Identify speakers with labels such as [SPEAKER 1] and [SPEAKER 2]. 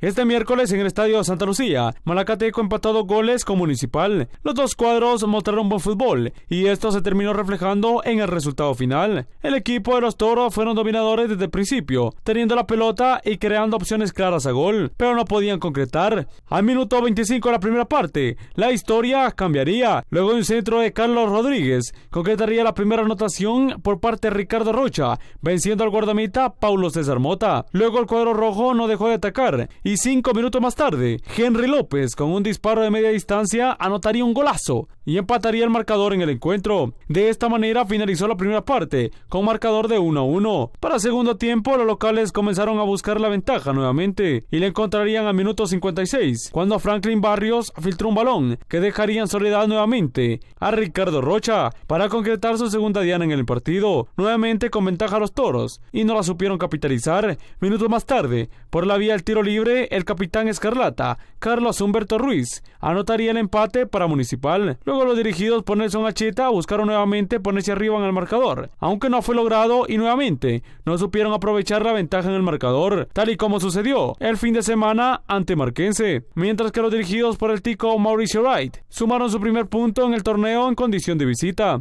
[SPEAKER 1] Este miércoles en el Estadio Santa Lucía, Malacateco empatado goles con Municipal. Los dos cuadros mostraron buen fútbol y esto se terminó reflejando en el resultado final. El equipo de los Toros fueron dominadores desde el principio, teniendo la pelota y creando opciones claras a gol, pero no podían concretar. Al minuto 25 de la primera parte, la historia cambiaría. Luego de un centro de Carlos Rodríguez, concretaría la primera anotación por parte de Ricardo Rocha, venciendo al guardamita Paulo César Mota. Luego el cuadro rojo no dejó de atacar y y cinco minutos más tarde, Henry López, con un disparo de media distancia, anotaría un golazo y empataría el marcador en el encuentro. De esta manera finalizó la primera parte con marcador de 1-1. Para segundo tiempo los locales comenzaron a buscar la ventaja nuevamente y la encontrarían a minuto 56 cuando Franklin Barrios filtró un balón que dejaría en soledad nuevamente a Ricardo Rocha para concretar su segunda diana en el partido, nuevamente con ventaja a los toros y no la supieron capitalizar. Minutos más tarde, por la vía del tiro libre, el capitán Escarlata, Carlos Humberto Ruiz, anotaría el empate para Municipal. Luego los dirigidos por Nelson Acheta buscaron nuevamente ponerse arriba en el marcador, aunque no fue logrado y nuevamente no supieron aprovechar la ventaja en el marcador, tal y como sucedió el fin de semana ante Marquense, mientras que los dirigidos por el tico Mauricio Wright sumaron su primer punto en el torneo en condición de visita.